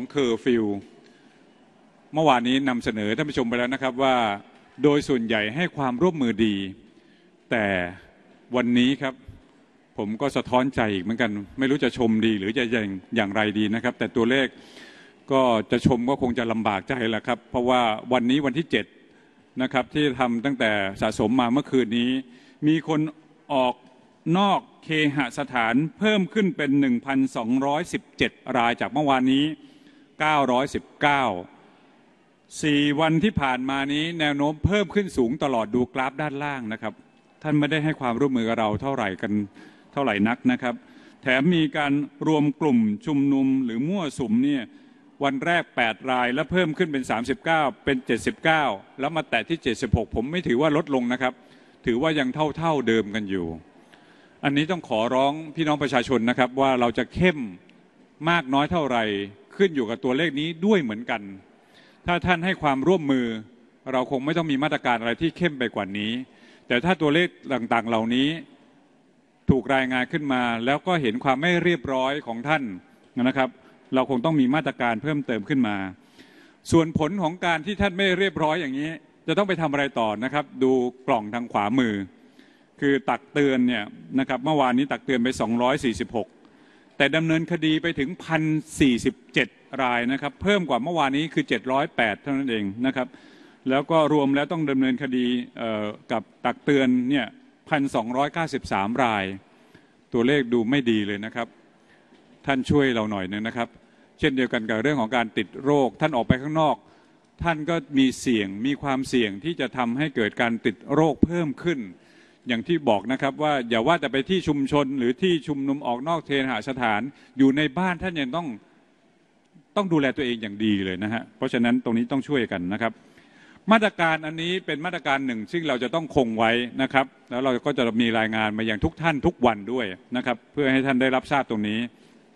ของเคอร์ฟิวเมื่อวานนี้นำเสนอท่านผู้ชมไปแล้วนะครับว่าโดยส่วนใหญ่ให้ความร่วมมือดี แต่วันนี้ครับ ผมก็สะท้อนใจอีกเหมือนกัน ไม่รู้จะชมดีหรือจะอย่างอย่างไรดีนะครับ แต่ตัวเลขก็จะชมก็คงจะลำบากใจแหละครับ เพราะว่าวันนี้วันที่7นะครับที่ทำตั้งแต่สะสมมาเมื่อคืนนี้ มีคนออกนอกเคหสถานเพิ่มขึ้นเป็น1,217รายจากเมื่อวานนี้919 4วันที่ผ่านมานี้แนวโน้มเพิ่มขึ้นสูงตลอดดูกราฟด้านล่างนะครับ ท่านไม่ได้ให้ความร่วมมือกับเราเท่าไหร่กันเท่าไหร่ นักนะครับ แถมมีการรวมกลุ่มชุมนุมหรือมั่วสุมเนี่ยวันแรก8รายแล้วเพิ่มขึ้นเป็น39เป็น79แล้วมาแตะที่76ผมไม่ถือว่าลดลงนะครับ ถือว่ายังเท่าเท่าเดิมกันอยู่ อันนี้ต้องขอร้องพี่น้องประชาชนนะครับว่าเราจะเข้มมากน้อยเท่าไหร่ขึ้นอยู่กับตัวเลขนี้ด้วยเหมือนกัน ถ้าท่านให้ความร่วมมือ เราคงไม่ต้องมีมาตรการอะไรที่เข้มไปกว่านี้ แต่ถ้าตัวเลขต่างๆเหล่านี้ถูกรายงานขึ้นมา แล้วก็เห็นความไม่เรียบร้อยของท่านนะครับ เราคงต้องมีมาตรการเพิ่มเติมขึ้นมา ส่วนผลของการที่ท่านไม่เรียบร้อยอย่างนี้ จะต้องไปทำอะไรต่อนะครับ ดูกล่องทางขวามือ คือตักเตือนเนี่ยนะครับเมื่อวานนี้ตักเตือนไป 246แต่ดำเนินคดีไปถึง1,047 รายนะครับ เพิ่มกว่าเมื่อวานนี้คือ708เท่านั้นเองนะครับแล้วก็รวมแล้วต้องดำเนินคดีกับตักเตือนเนี่ย1,293 ราย ตัวเลขดูไม่ดีเลยนะครับท่านช่วยเราหน่อยนึงนะครับ เช่นเดียวกันกับเรื่องของการติดโรคท่านออกไปข้างนอก ท่านก็มีเสี่ยงมีความเสี่ยงที่จะทำให้เกิดการติดโรคเพิ่มขึ้นอย่างที่บอกนะครับว่า อย่าว่าแต่ไปที่ชุมชนหรือที่ชุมนุมออกนอกเทหสถานอยู่ในบ้านท่านยังต้องต้องดูแลตัวเองอย่างดีเลย นะฮะเพราะฉะนั้นตรงนี้ต้องช่วยกันนะครับมาตรการอันนี้เป็นมาตรการหนึ่งซึ่งเราจะต้องคงไว้นะครับแล้วเราก็จะมีรายงานมาอย่างทุกท่านทุกวันด้วยนะครับเพื่อให้ท่านได้รับทราบตรงนี้